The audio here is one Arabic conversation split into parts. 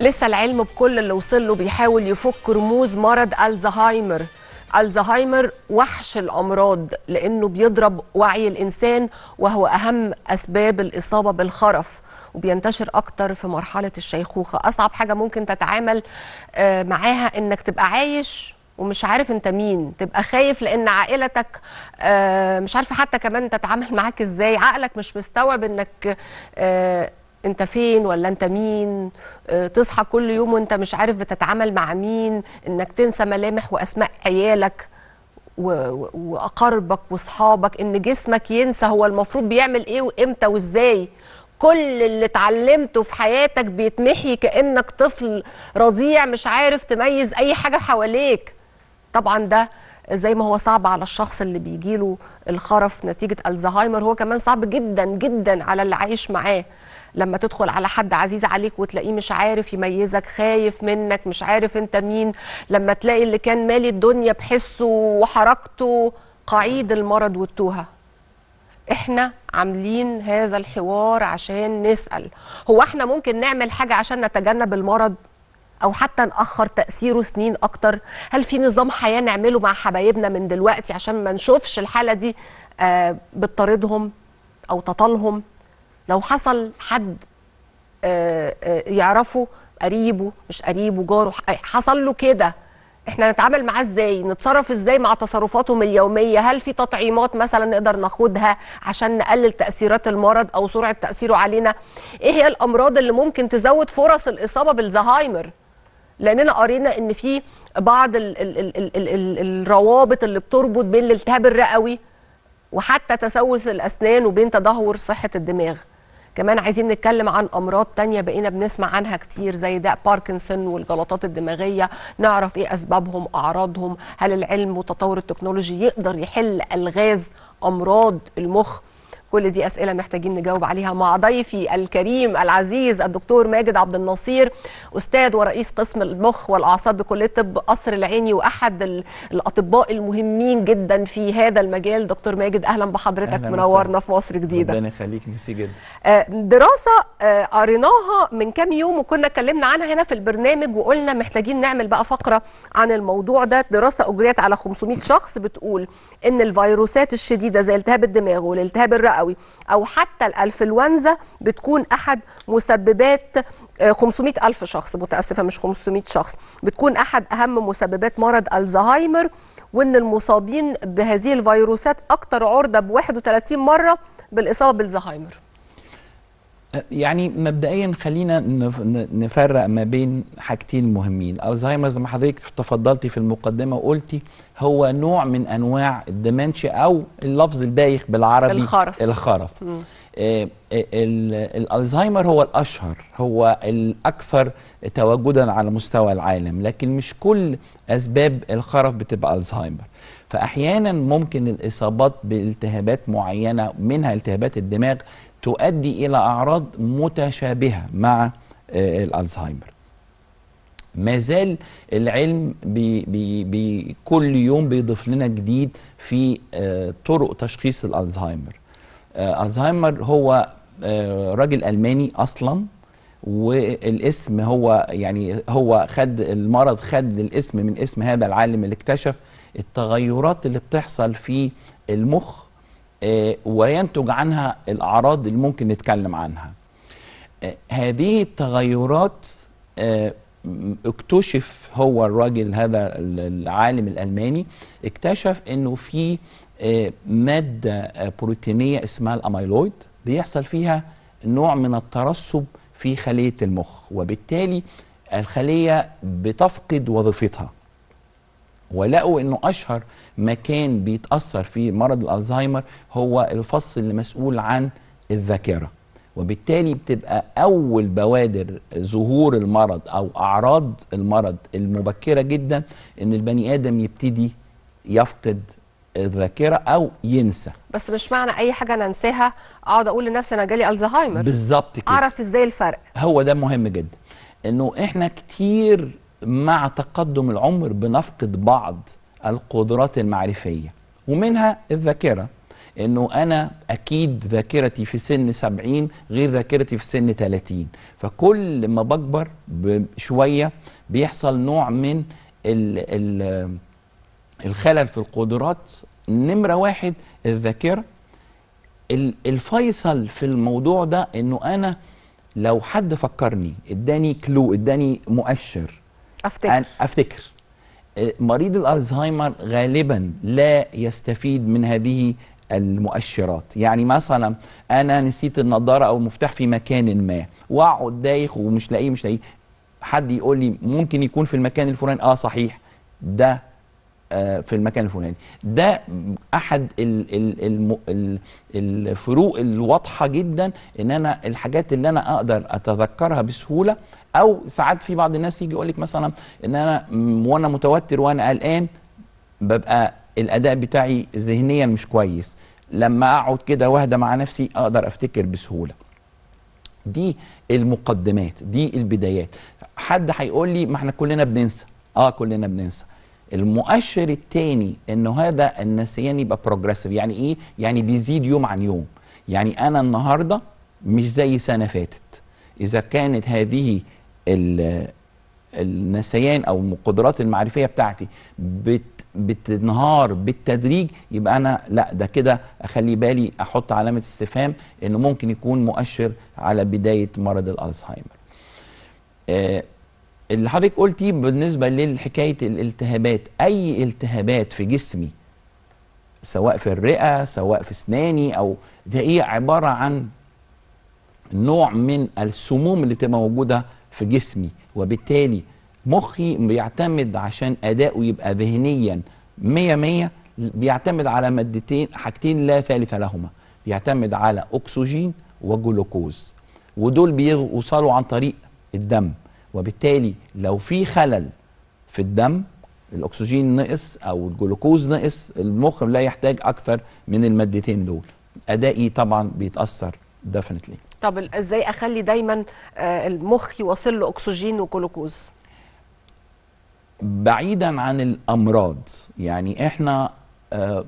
لسه العلم بكل اللي وصل له بيحاول يفك رموز مرض الزهايمر الزهايمر وحش الامراض لانه بيضرب وعي الانسان وهو اهم اسباب الاصابه بالخرف وبينتشر اكتر في مرحله الشيخوخه اصعب حاجه ممكن تتعامل آه، معاها انك تبقى عايش ومش عارف انت مين تبقى خايف لان عائلتك آه، مش عارفه حتى كمان تتعامل معاك ازاي عقلك مش مستوعب انك آه، انت فين ولا انت مين اه، تصحى كل يوم وانت مش عارف بتتعامل مع مين انك تنسى ملامح واسماء عيالك واقاربك واصحابك ان جسمك ينسى هو المفروض بيعمل ايه وامتى وازاي كل اللي اتعلمته في حياتك بيتمحي كانك طفل رضيع مش عارف تميز اي حاجه حواليك طبعا ده زي ما هو صعب على الشخص اللي بيجيله الخرف نتيجه الزهايمر هو كمان صعب جدا جدا على اللي عايش معاه لما تدخل على حد عزيز عليك وتلاقيه مش عارف يميزك خايف منك مش عارف انت مين لما تلاقي اللي كان مالي الدنيا بحسه وحركته قعيد المرض والتوهه احنا عاملين هذا الحوار عشان نسال هو احنا ممكن نعمل حاجه عشان نتجنب المرض او حتى ناخر تاثيره سنين اكتر هل في نظام حياه نعمله مع حبايبنا من دلوقتي عشان ما نشوفش الحاله دي آه، بتطاردهم او تطالهم لو حصل حد آه، آه، يعرفه قريبه مش قريبه جاره إيه، حصل له كده احنا نتعامل معاه ازاي نتصرف ازاي مع تصرفاتهم اليوميه هل في تطعيمات مثلا نقدر ناخدها عشان نقلل تاثيرات المرض او سرعه تاثيره علينا ايه هي الامراض اللي ممكن تزود فرص الاصابه بالزهايمر لاننا قرينا ان في بعض الـ الـ الـ ال ال ال الروابط اللي بتربط بين الالتهاب الرئوي وحتى تسوس الاسنان وبين تدهور صحه الدماغ كمان عايزين نتكلم عن امراض تانية بقينا بنسمع عنها كتير زي داء باركنسون والجلطات الدماغيه نعرف ايه اسبابهم اعراضهم هل العلم وتطور التكنولوجي يقدر يحل الغاز امراض المخ كل دي اسئله محتاجين نجاوب عليها مع ضيفي الكريم العزيز الدكتور ماجد عبد النصير استاذ ورئيس قسم المخ والاعصاب بكليه طب قصر العيني واحد الاطباء المهمين جدا في هذا المجال دكتور ماجد اهلا بحضرتك أهلا منورنا في مصر جديده ربنا يخليك ميرسي جدا آه، دراسه آه، قريناها من كام يوم وكنا اتكلمنا عنها هنا في البرنامج وقلنا محتاجين نعمل بقى فقره عن الموضوع ده دراسه اجريت على 500 شخص بتقول ان الفيروسات الشديده زي التهاب الدماغ والالتهاب الرئوي قوي او حتى الانفلونزا بتكون احد مسببات 500 آه، ألف شخص متأسفة مش 500 شخص بتكون أحد أهم مسببات مرض الزهايمر وإن المصابين بهذه الفيروسات اكثر عرضة ب 31 مرة بالإصابة بالزهايمر يعني مبدئيا خلينا نفرق ما بين حاجتين مهمين الزهايمر زي ما حضرتك تفضلتي في المقدمه وقلتي هو نوع من انواع الدمنشيا او اللفظ البايخ بالعربي الخرف الخرف آه, آه، الالزهايمر هو الاشهر هو الاكثر تواجدا على مستوى العالم لكن مش كل اسباب الخرف بتبقى الزهايمر فاحيانا ممكن الاصابات بالتهابات معينه منها التهابات الدماغ تؤدي إلى أعراض متشابهة مع آه، الألزهايمر ما زال العلم بي بي بي كل يوم بيضيف لنا جديد في آه، طرق تشخيص الألزهايمر آه، ألزهايمر هو راجل ألماني أصلاً والاسم هو يعني هو خد المرض خد الاسم من اسم هذا العالم اللي اكتشف التغيرات اللي بتحصل في المخ آه، وينتج عنها الأعراض اللي ممكن نتكلم عنها آه، هذه التغيرات آه، اكتشف هو الراجل هذا العالم الألماني اكتشف أنه في مادة بروتينية اسمها الأميلويد بيحصل فيها نوع من الترسب في خلية المخ وبالتالي الخلية بتفقد وظيفتها ولقوا انه اشهر مكان بيتاثر فيه مرض الالزهايمر هو الفص اللي مسؤول عن الذاكره وبالتالي بتبقى اول بوادر ظهور المرض او اعراض المرض المبكره جدا ان البني ادم يبتدي يفقد الذاكره او ينسى بس مش معنى اي حاجه انا انساها اقعد اقول لنفسي انا جالي الزهايمر بالظبط كده اعرف ازاي الفرق هو ده مهم جدا انه احنا كتير مع تقدم العمر بنفقد بعض القدرات المعرفية ومنها الذاكرة انه انا اكيد ذاكرتي في سن 70 غير ذاكرتي في سن 30 فكل ما بكبر شوية بيحصل نوع من الـ الـ الخلل في القدرات نمرة واحد الذاكرة الفيصل في الموضوع ده انه انا لو حد فكرني اداني كلو اداني مؤشر افتكر افتكر آه، مريض الالزهايمر غالبا لا يستفيد من هذه المؤشرات يعني مثلا انا نسيت النضاره او المفتاح في مكان ما واقعد دايخ ومش لاقيه مش لاقيه حد يقول لي ممكن يكون في المكان الفلاني اه صحيح ده آه، في المكان الفلاني ده احد الفروق الواضحه جدا ان انا الحاجات اللي انا اقدر اتذكرها بسهوله او ساعات في بعض الناس يجي يقول لك مثلا ان انا وانا متوتر وانا قلقان ببقى الاداء بتاعي ذهنيا مش كويس لما اقعد كده واهدى مع نفسي اقدر افتكر بسهوله دي المقدمات دي البدايات حد هيقول لي ما احنا كلنا بننسى اه كلنا بننسى المؤشر الثاني انه هذا النسيان يبقى بروجريسيف يعني ايه يعني بيزيد يوم عن يوم يعني انا النهارده مش زي سنه فاتت اذا كانت هذه النسيان او القدرات المعرفيه بتاعتي بت بتنهار بالتدريج يبقى انا لا ده كده اخلي بالي احط علامه استفهام انه ممكن يكون مؤشر على بدايه مرض الالزهايمر. آه اللي حضرتك قلتي بالنسبه لحكايه الالتهابات اي التهابات في جسمي سواء في الرئه سواء في اسناني او ده هي إيه؟ عباره عن نوع من السموم اللي بتبقى موجوده في جسمي وبالتالي مخي بيعتمد عشان اداؤه يبقى ذهنيا 100 100 بيعتمد على مادتين حاجتين لا ثالث لهما بيعتمد على اكسجين وجلوكوز ودول بيوصلوا عن طريق الدم وبالتالي لو في خلل في الدم الاكسجين نقص او الجلوكوز نقص المخ لا يحتاج اكثر من المادتين دول ادائي طبعا بيتاثر ديفينتلي طب ازاي اخلي دايما آه، المخ يوصل له اكسجين وجلوكوز بعيدا عن الامراض يعني احنا آه،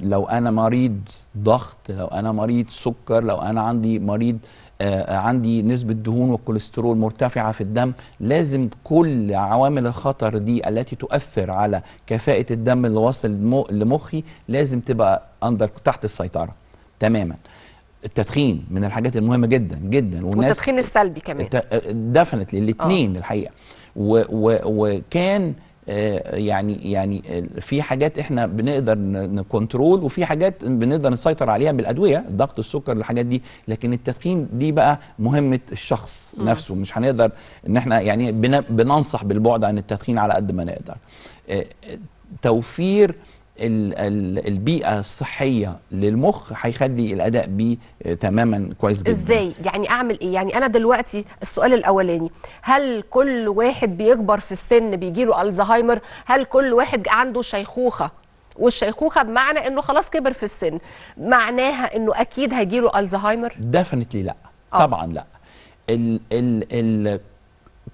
لو انا مريض ضغط لو انا مريض سكر لو انا عندي مريض آه, آه، عندي نسبة دهون والكوليسترول مرتفعة في الدم لازم كل عوامل الخطر دي التي تؤثر على كفاءة الدم اللي واصل لمخي لازم تبقى أندر تحت السيطرة تماما التدخين من الحاجات المهمة جدا جدا والناس والتدخين السلبي كمان دفنت للاثنين آه، آه. الحقيقة وكان آه، يعني يعني في حاجات احنا بنقدر نكنترول وفي حاجات بنقدر نسيطر عليها بالادويه الضغط السكر الحاجات دي لكن التدخين دي بقى مهمه الشخص م. نفسه مش هنقدر ان احنا يعني بننصح بالبعد عن التدخين على قد ما نقدر آه، توفير البيئه الصحيه للمخ هيخلي الاداء بيه آه، تماما كويس جدا ازاي يعني اعمل ايه يعني انا دلوقتي السؤال الاولاني هل كل واحد بيكبر في السن بيجيله الزهايمر هل كل واحد عنده شيخوخه والشيخوخه بمعنى انه خلاص كبر في السن معناها انه اكيد هيجيله الزهايمر ديفينتلي لا أوه. طبعا لا ال ال ال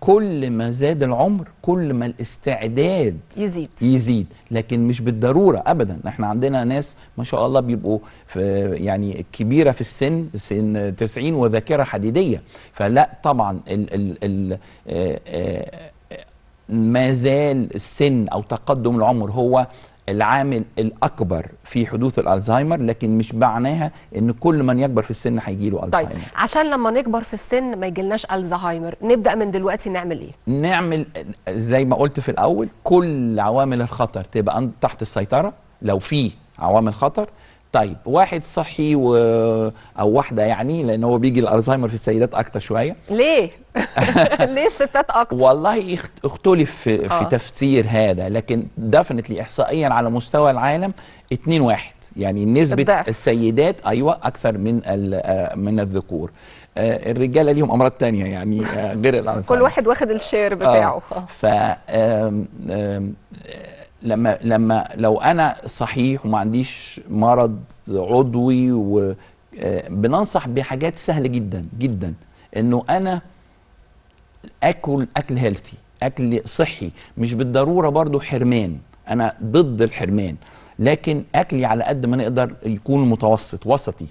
كل ما زاد العمر كل ما الاستعداد يزيد يزيد لكن مش بالضروره ابدا احنا عندنا ناس ما شاء الله بيبقوا في يعني كبيره في السن سن 90 وذاكره حديديه فلا طبعا ال ال ال آآ آه، آآ آه، ما زال السن او تقدم العمر هو العامل الاكبر في حدوث الالزهايمر لكن مش معناها ان كل من يكبر في السن هيجي له طيب، الزهايمر طيب عشان لما نكبر في السن ما يجيلناش الزهايمر نبدا من دلوقتي نعمل ايه نعمل زي ما قلت في الاول كل عوامل الخطر تبقى تحت السيطره لو في عوامل خطر طيب واحد صحي و... او واحده يعني لان هو بيجي الالزهايمر في السيدات اكتر شويه ليه ليه الستات اكتر والله اختلف في, في آه. تفسير هذا لكن دفنتلي احصائيا على مستوى العالم 2 واحد يعني نسبه الضعف. السيدات ايوه اكثر من آه، من الذكور آه، الرجاله ليهم امراض تانية يعني غير الانسان كل واحد واخد الشير بتاعه آه. ف لما لما لو انا صحيح وما عنديش مرض عضوي وبننصح بننصح بحاجات سهله جدا جدا انه انا اكل اكل هيلثي اكل صحي مش بالضروره برضو حرمان انا ضد الحرمان لكن اكلي على قد ما نقدر يكون متوسط وسطي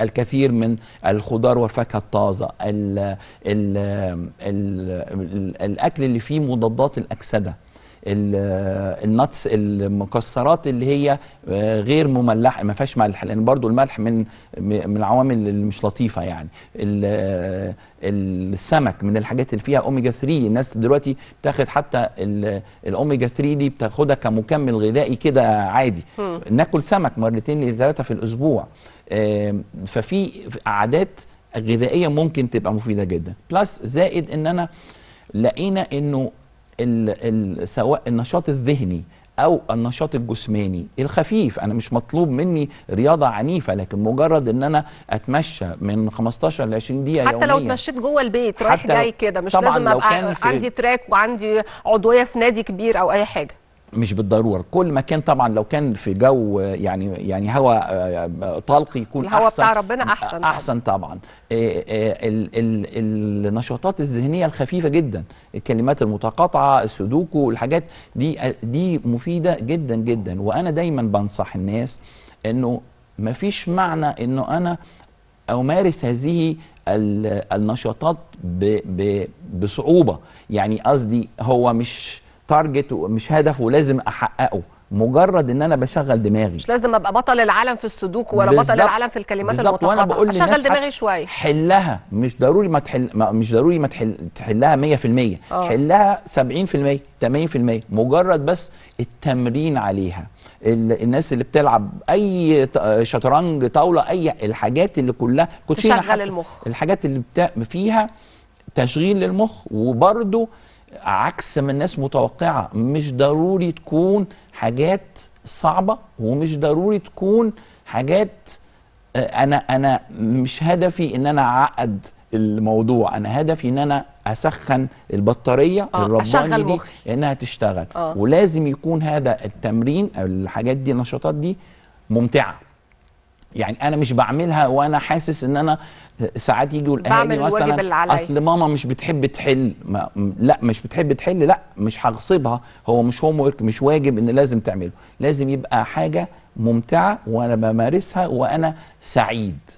الكثير من الخضار والفاكهه الطازه الـ الـ الـ الـ الاكل اللي فيه مضادات الاكسده النتس المكسرات اللي هي آه، غير مملحه ما فيهاش ملح لان برضو الملح من من العوامل اللي مش لطيفه يعني آه، السمك من الحاجات اللي فيها اوميجا 3 الناس دلوقتي بتاخد حتى الاوميجا 3 دي بتاخدها كمكمل غذائي كده عادي ناكل سمك مرتين لثلاثه في الاسبوع آه، ففي عادات غذائيه ممكن تبقى مفيده جدا بلس زائد ان انا لقينا انه سواء النشاط الذهني او النشاط الجسماني الخفيف انا مش مطلوب مني رياضه عنيفه لكن مجرد ان انا اتمشى من 15 ل 20 دقيقه حتى يوميا. لو اتمشيت جوه البيت رايح جاي كده مش لازم ابقى عندي تراك وعندي عضويه في نادي كبير او اي حاجه مش بالضروره كل ما كان طبعا لو كان في جو يعني يعني هواء آه، آه، طلق يكون الهواء احسن بتاع ربنا احسن احسن طبعا, آه، النشاطات الذهنيه الخفيفه جدا الكلمات المتقاطعه السودوكو الحاجات دي دي مفيده جدا جدا وانا دايما بنصح الناس انه ما فيش معنى انه انا امارس هذه النشاطات بصعوبه يعني قصدي هو مش تارجت مش هدف ولازم احققه مجرد ان انا بشغل دماغي مش لازم ابقى بطل العالم في السلوك ولا بطل العالم في الكلمات المتقاطعه وانا بقول للناس دماغي شويه حلها مش ضروري ما تحل ما مش ضروري ما تحل تحلها 100% أوه. آه. حلها 70% 80% مجرد بس التمرين عليها الناس اللي بتلعب اي شطرنج طاوله اي الحاجات اللي كلها كوتشينه تشغل المخ الحاجات اللي بتا... فيها تشغيل للمخ وبرده عكس ما الناس متوقعه مش ضروري تكون حاجات صعبه ومش ضروري تكون حاجات آه، انا انا مش هدفي ان انا اعقد الموضوع انا هدفي ان انا اسخن البطاريه آه الرباني دي مخ. انها تشتغل آه. ولازم يكون هذا التمرين او الحاجات دي النشاطات دي ممتعه يعني انا مش بعملها وانا حاسس ان انا ساعات يجوا الاهالي مثلا اصل ماما مش بتحب تحل ما لا مش بتحب تحل لا مش هغصبها هو مش هوم ورك مش واجب ان لازم تعمله لازم يبقى حاجه ممتعه وانا بمارسها وانا سعيد